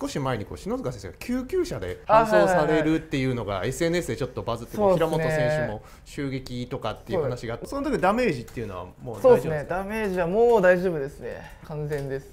少し前にこう篠塚先生が救急車で搬送されるっていうのが SNS でちょっとバズって、平本選手も襲撃とかっていう話があってその時ダメージっていうのはもう大丈夫ですかそうですねダメージはもう大丈夫ですね完全です